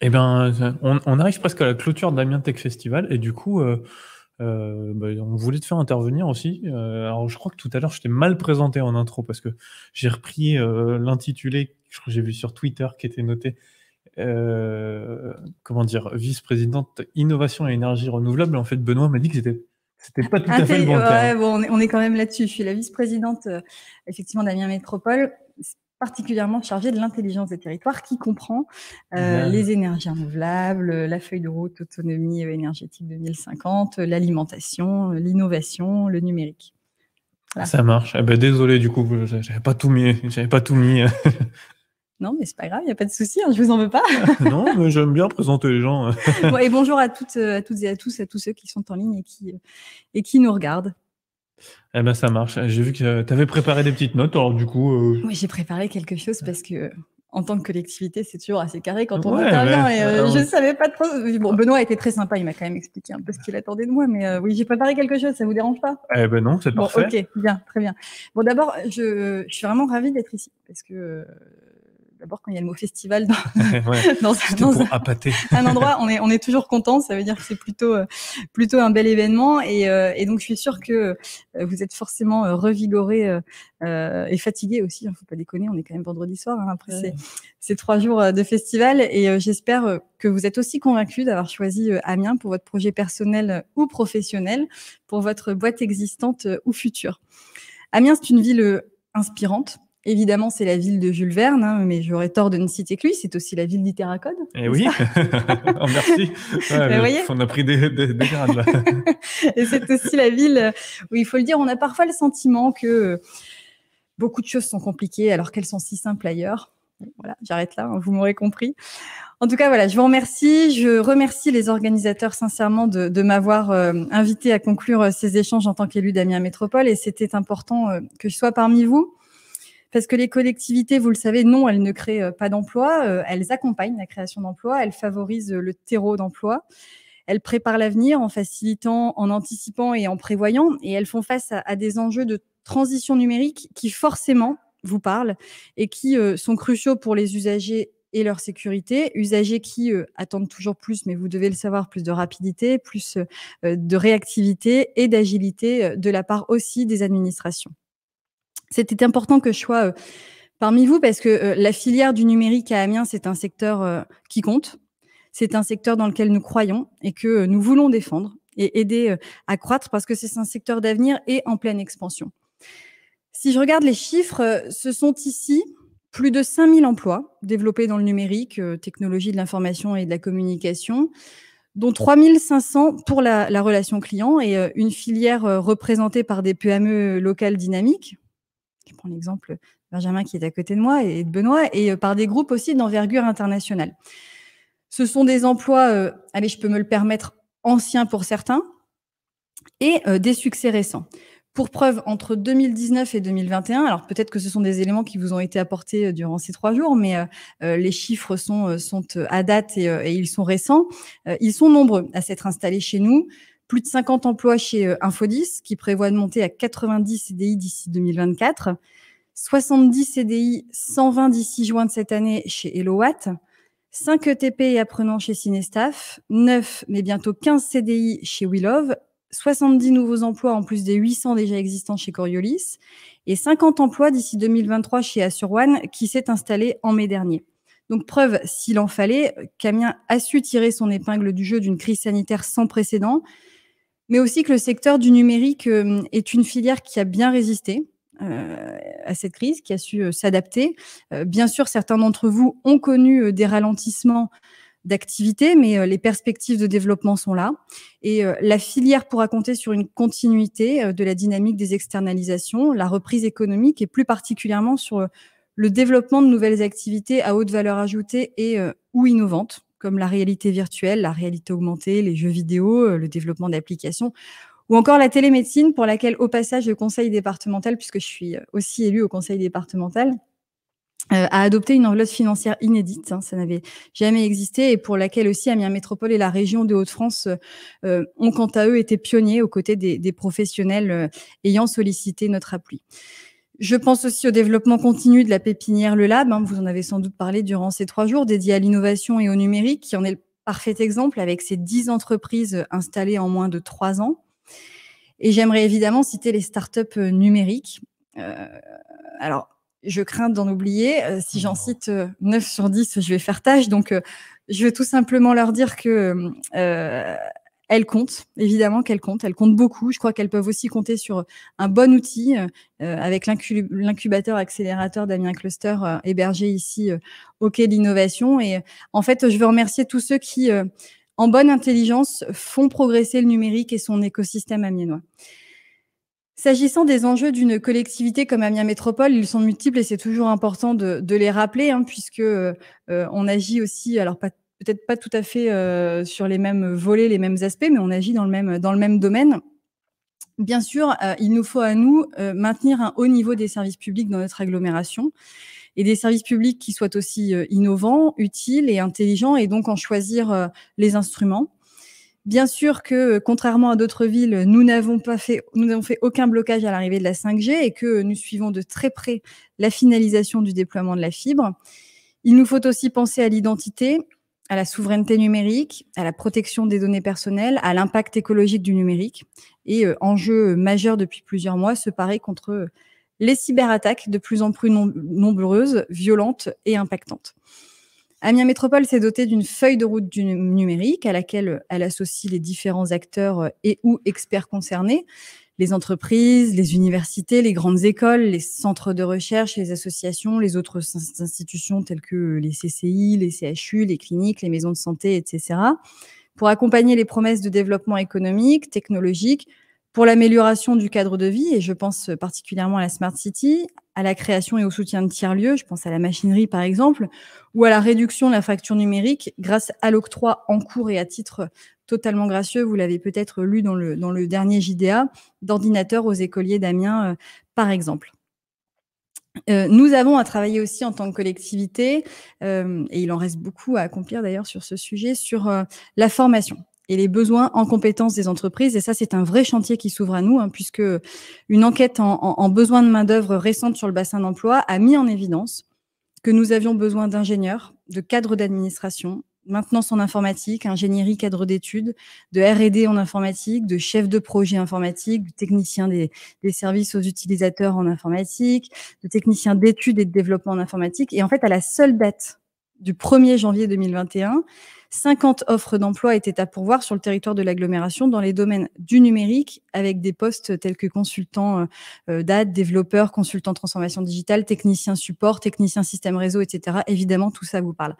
Eh bien, on, arrive presque à la clôture d'Amiens Tech Festival et du coup, euh, euh, bah, on voulait te faire intervenir aussi. Euh, alors, je crois que tout à l'heure, je t'ai mal présenté en intro parce que j'ai repris l'intitulé je crois que j'ai vu sur Twitter qui était noté. comment dire, vice-présidente innovation et énergie renouvelable. En fait, Benoît m'a dit que c'était c'était pas tout ah, à fait le bon, ouais, on, est, quand même là-dessus. Je suis la vice-présidente, effectivement, d'Amiens Métropole particulièrement chargé de l'intelligence des territoires qui comprend euh, les énergies renouvelables, la feuille de route autonomie euh, énergétique 2050, euh, l'alimentation, l'innovation, le numérique. Ça marche. Eh ben, désolé du coup, j'avais pas tout mis. J'avais pas tout mis. Non, mais c'est pas grave, il n'y a pas de souci, je hein, je vous en veux pas. non, mais j'aime bien présenter les gens. et bonjour à toutes, à toutes et à tous, à tous ceux qui sont en ligne et qui, et qui nous regardent. Eh ben, ça marche. J'ai vu que tu avais préparé des petites notes, alors du coup. Euh, oui, j'ai préparé quelque chose parce que. En tant que collectivité, c'est toujours assez carré quand on intervient. Et euh, je ne savais pas trop. Bon, ah. Benoît était très sympa. Il m'a quand même expliqué un peu ce qu'il attendait de moi. Mais euh, oui, j'ai préparé quelque chose. Ça vous dérange pas Eh ben non, c'est bon, Ok, bien, très bien. Bon, d'abord, je, je suis vraiment ravie d'être ici parce que d'abord quand il y a le mot festival dans, un, endroit, on est, on est toujours content. Ça veut dire que c'est plutôt, euh, plutôt un bel événement. Euh, et, donc, je suis sûre que euh, vous êtes forcément revigoré et fatigué aussi. Il hein, ne faut pas déconner, on est quand même vendredi soir hein, après ces, trois jours de festival. Et j'espère que vous êtes aussi convaincu d'avoir choisi Amiens pour votre projet personnel ou professionnel, pour votre boîte existante ou future. Amiens, c'est une ville inspirante Évidemment, c'est la ville de Jules Verne, hein, mais j'aurais tort de ne citer que lui. C'est aussi la ville d'Iteracode. Eh oui, oh, merci. on a pris des, grades là. Et c'est aussi la ville euh, où il faut le dire, on a parfois le sentiment que euh, beaucoup de choses sont compliquées alors qu'elles sont si simples ailleurs. Voilà, j'arrête là, hein, vous m'aurez compris. En tout cas, voilà, je vous remercie. Je remercie les organisateurs sincèrement de, m'avoir euh, invité à conclure ces échanges en tant qu'élu d'Amiens Métropole. Et c'était important que je sois parmi vous. Parce que les collectivités, vous le savez, non, elles ne créent euh, pas d'emplois, euh, elles accompagnent la création d'emplois, elles favorisent euh, le terreau d'emploi. Elles préparent l'avenir en facilitant, en anticipant et en prévoyant, et elles font face à, des enjeux de transition numérique qui forcément vous parlent et qui sont cruciaux pour les usagers et leur sécurité. Usagers qui attendent toujours plus, mais vous devez le savoir, plus de rapidité, plus de réactivité et d'agilité de la part aussi des administrations. C'était important que je sois euh, parmi vous parce que euh, la filière du numérique à Amiens, c'est un secteur euh, qui compte. C'est un secteur dans lequel nous croyons et que nous voulons défendre et aider à croître parce que c'est un secteur d'avenir et en pleine expansion. Si je regarde les chiffres, ce sont ici plus de 5000 emplois développés dans le numérique, technologie de l'information et de la communication, dont 3500 pour la, la relation client et une filière représentée par des PME locales dynamiques, je prends l'exemple Benjamin qui est à côté de moi et de Benoît, et euh, par des groupes aussi d'envergure internationale. Ce sont des emplois, euh, allez, je peux me le permettre, anciens pour certains, et euh, des succès récents. Pour preuve, entre 2019 et 2021, alors peut-être que ce sont des éléments qui vous ont été apportés durant ces trois jours, mais les chiffres sont, à date et ils sont récents. Ils sont nombreux à s'être installés chez nous plus de 50 emplois chez euh, Infodis, qui prévoit de monter à 90 CDI d'ici 2024, 70 CDI, 120 d'ici juin de cette année chez Elowatt, 5 ETP et apprenants chez Cinestaff, 9 mais bientôt 15 CDI chez Willow, 70 nouveaux emplois en plus des 800 déjà existants chez Coriolis et 50 emplois d'ici 2023 chez AssurOne, qui s'est installé en mai dernier. Donc preuve, s'il en fallait, Camien a su tirer son épingle du jeu d'une crise sanitaire sans précédent mais aussi que le secteur du numérique euh, est une filière qui a bien résisté. Euh, à cette crise, qui a su euh, s'adapter. bien sûr, certains d'entre vous ont connu des ralentissements d'activité, mais les perspectives de développement sont là. Et la filière pourra compter sur une continuité de la dynamique des externalisations, la reprise économique et plus particulièrement sur le développement de nouvelles activités à haute valeur ajoutée et ou innovantes comme la réalité virtuelle, la réalité augmentée, les jeux vidéo, euh, le développement d'applications, ou encore la télémédecine, pour laquelle, au passage, le conseil départemental, puisque je suis aussi élue au conseil départemental, euh, a adopté une enveloppe financière inédite, hein, ça n'avait jamais existé, et pour laquelle aussi Amiens Métropole et la région de Hauts-de-France euh, ont quant à eux été pionniers aux côtés des, professionnels ayant sollicité notre appui. Je pense aussi au développement continu de la pépinière Le Lab. Hein. vous en avez sans doute parlé durant ces trois jours, dédiés à l'innovation et au numérique, qui en est le parfait exemple avec ces dix entreprises installées en moins de trois ans. Et j'aimerais évidemment citer les startups euh, numériques. Euh, alors, je crains d'en oublier. Euh, si j'en cite neuf sur dix, je vais faire tâche. Donc, je vais tout simplement leur dire que elles compte, évidemment qu'elle compte. Elle compte beaucoup. Je crois qu'elles peuvent aussi compter sur euh, un bon outil euh, euh, avec l'incubateur accélérateur Damien Cluster hébergé ici au Quai de Et en fait, je veux remercier tous ceux qui, en bonne intelligence, font progresser le numérique et son écosystème amiennois. S'agissant des enjeux d'une collectivité comme Amiens Métropole, ils sont multiples et c'est toujours important de, les rappeler, puisqu'on hein, puisque on agit aussi, alors pas peut-être pas tout à fait euh, sur les mêmes volets, les mêmes aspects, mais on agit dans le même, dans le même domaine. Bien sûr, euh, il nous faut à nous euh, maintenir un haut niveau des services publics dans notre agglomération et des services publics qui soient aussi innovants, utiles et intelligents et donc en choisir les instruments. Bien sûr que, contrairement à d'autres villes, nous n'avons pas fait, nous n'avons fait aucun blocage à l'arrivée de la 5G et que nous suivons de très près la finalisation du déploiement de la fibre. Il nous faut aussi penser à l'identité, à la souveraineté numérique, à la protection des données personnelles, à l'impact écologique du numérique. Et euh, enjeu euh, majeur depuis plusieurs mois, se parer contre euh, les cyberattaques de plus en plus nombreuses, violentes et impactantes. Amiens Métropole s'est dotée d'une feuille de route du numérique à laquelle elle associe les différents acteurs et ou experts concernés les entreprises, les universités, les grandes écoles, les centres de recherche, les associations, les autres institutions telles que les CCI, les CHU, les cliniques, les maisons de santé, etc., pour accompagner les promesses de développement économique, technologique, pour l'amélioration du cadre de vie, et je pense particulièrement à la Smart City, à la création et au soutien de tiers-lieux, je pense à la machinerie par exemple, ou à la réduction de la fracture numérique grâce à l'octroi en cours et à titre totalement gracieux, vous l'avez peut-être lu dans le, dernier JDA, d'ordinateurs aux écoliers d'Amiens, euh, par exemple. Euh, nous avons à travailler aussi en tant que collectivité, euh, et il en reste beaucoup à accomplir d'ailleurs sur ce sujet, sur la formation et les besoins en compétences des entreprises. Et ça, c'est un vrai chantier qui s'ouvre à nous, hein, puisque une enquête en besoin de main-d'œuvre récente sur le bassin d'emploi a mis en évidence que nous avions besoin d'ingénieurs, de cadres d'administration, maintenance en informatique, ingénierie cadre d'études, de R&D en informatique, de chef de projet informatique, de technicien des, services aux utilisateurs en informatique, de technicien d'études et de développement en informatique. Et en fait, à la seule bête du 1er janvier 2021, 50 offres d'emploi étaient à pourvoir sur le territoire de l'agglomération dans les domaines du numérique, avec des postes tels que consultant euh, euh, d'aide, développeur, consultant transformation digitale, technicien support, technicien système réseau, etc. Évidemment, tout ça vous parle.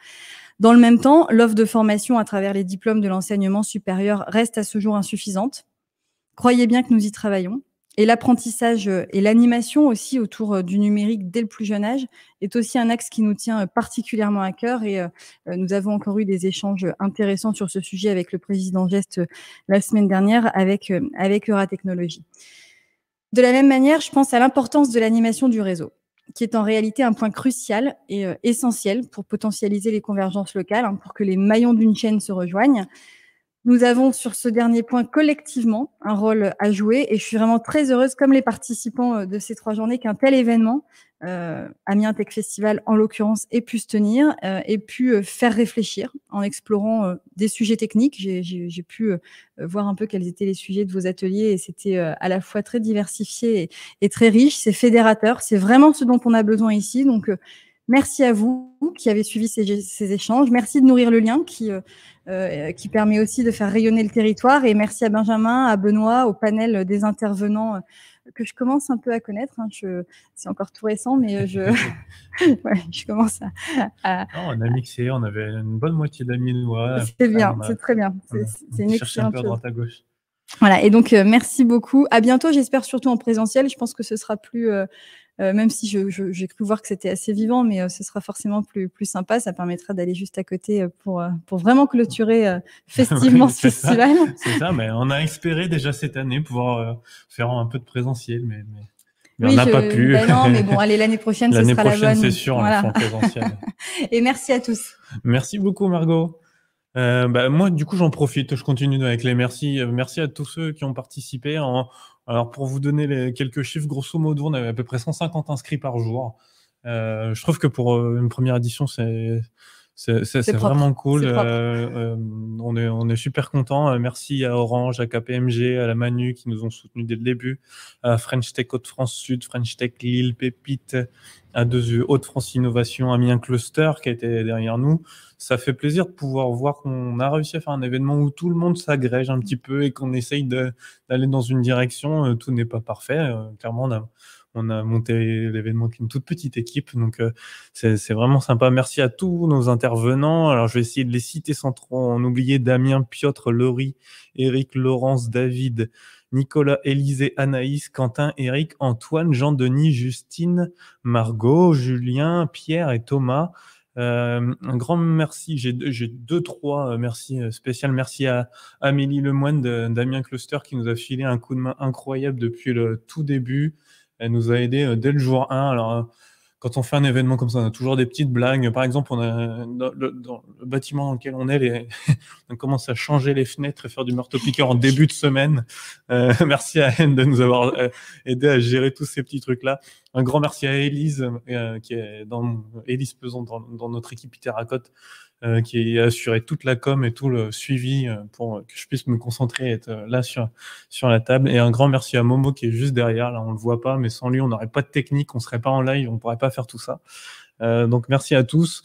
Dans le même temps, l'offre de formation à travers les diplômes de l'enseignement supérieur reste à ce jour insuffisante. Croyez bien que nous y travaillons. Et l'apprentissage euh, et l'animation aussi autour euh, du numérique dès le plus jeune âge est aussi un axe qui nous tient euh, particulièrement à cœur. Et nous avons encore eu des échanges intéressants sur ce sujet avec le président Geste la semaine dernière avec, avec Euratechnologie. De la même manière, je pense à l'importance de l'animation du réseau qui est en réalité un point crucial et essentiel pour potentialiser les convergences locales, hein, pour que les maillons d'une chaîne se rejoignent. Nous avons sur ce dernier point collectivement un rôle à jouer et je suis vraiment très heureuse, comme les participants euh, de ces trois journées, qu'un tel événement, euh, Amiens Tech Festival en l'occurrence, ait pu se tenir, et euh, ait pu euh, faire réfléchir en explorant des sujets techniques. J'ai pu voir un peu quels étaient les sujets de vos ateliers et c'était à la fois très diversifié et, et très riche. C'est fédérateur, c'est vraiment ce dont on a besoin ici. Donc Merci à vous qui avez suivi ces, échanges. Merci de nourrir le lien euh, euh, qui, permet aussi de faire rayonner le territoire. Et merci à Benjamin, à Benoît, au panel des intervenants euh, que je commence un peu à connaître. Hein. c'est encore tout récent, mais je, commence à, on a mixé, on avait une bonne moitié d'amis noirs. C'est bien, c'est très bien. C'est, une excellente un peu Voilà, et donc merci beaucoup. À bientôt, j'espère surtout en présentiel. Je pense que ce sera plus euh, même si j'ai cru voir que c'était assez vivant, mais euh, ce sera forcément plus, plus sympa. Ça permettra d'aller juste à côté euh, pour, pour vraiment clôturer festivement ce festival. C'est ça, mais on a espéré déjà cette année pouvoir faire un peu de présentiel, mais... on n'a pas pu. Ben non, mais bon, allez, l'année prochaine, ce sera la bonne. L'année prochaine, c'est sûr, présentiel. Et merci à tous. Merci beaucoup, Margot. Bah, moi, du coup, j'en profite. Je continue avec les merci. Merci à tous ceux qui ont participé. En, alors, pour vous donner les quelques chiffres, grosso modo, on avait à peu près 150 inscrits par jour. Euh, je trouve que pour euh, une première édition, c'est c'est vraiment cool. Euh, euh, on, est, super content. Euh, merci à Orange, à KPMG, à la Manu qui nous ont soutenus dès le début, à French Tech Haute-France Sud, French Tech Lille, Pépite, à Deux Haute-France Innovation, Amiens Cluster qui a derrière nous. Ça fait plaisir de pouvoir voir qu'on a réussi à faire un événement où tout le monde s'agrège un petit peu et qu'on essaye d'aller dans une direction. Tout n'est pas parfait. Clairement, on a, on a monté l'événement avec une toute petite équipe, donc euh, c'est vraiment sympa. Merci à tous nos intervenants. Alors, je vais essayer de les citer sans trop en oublier Damien, Piotr, Laurie, Eric, Laurence, David, Nicolas, Élisée, Anaïs, Quentin, Eric, Antoine, Jean-Denis, Justine, Margot, Julien, Pierre et Thomas. Euh, un grand merci. J'ai deux, trois euh, merci euh, spécial. Merci à Amélie Lemoine, de, Damien Cluster, qui nous a filé un coup de main incroyable depuis le tout début. Elle nous a aidé euh, dès le jour 1. Alors, euh, quand on fait un événement comme ça, on a toujours des petites blagues. Par exemple, on dans, le, bâtiment dans lequel on est, les, on commence à changer les fenêtres et faire du au piqueur en début de semaine. Euh, merci à Anne de nous avoir aidé à gérer tous ces petits trucs-là. Un grand merci à Elise, qui est dans Élise Pesant dans, notre équipe Terracotte. Euh, qui a assuré toute la com et tout le suivi euh, pour que je puisse me concentrer et être euh, là sur, sur la table. Et un grand merci à Momo qui est juste derrière. Là, on le voit pas, mais sans lui, on n'aurait pas de technique, on serait pas en live, on pourrait pas faire tout ça. Euh, donc merci à tous.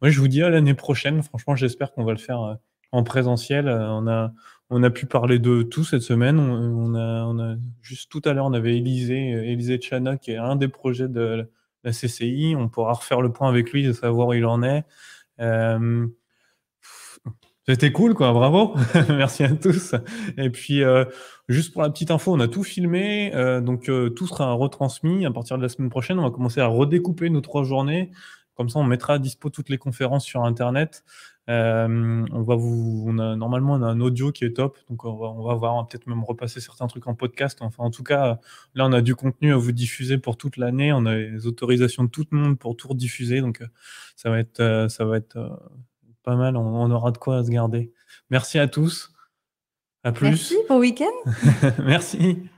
Moi, je vous dis à l'année prochaine. Franchement, j'espère qu'on va le faire en présentiel. on a on a pu parler de tout cette semaine. On, a, on a juste tout à l'heure, on avait Élisée, Élisée Chana, qui est un des projets de la CCI. On pourra refaire le point avec lui de savoir où il en est. Euh, c'était cool, quoi. Bravo. Merci à tous. Et puis, euh, juste pour la petite info, on a tout filmé. Euh, donc, tout sera retransmis à partir de la semaine prochaine. On va commencer à redécouper nos trois journées. Comme ça, on mettra à dispo toutes les conférences sur Internet. Euh, on va vous, normalement, on a un audio qui est top, donc on va, on va voir, peut-être même repasser certains trucs en podcast. Enfin, en tout cas, là, on a du contenu à vous diffuser pour toute l'année. On a les autorisations de tout le monde pour tout rediffuser, donc euh, ça va être, euh, ça va être pas mal. On, aura de quoi se garder. Merci à tous. À plus. Merci, bon week-end. Merci.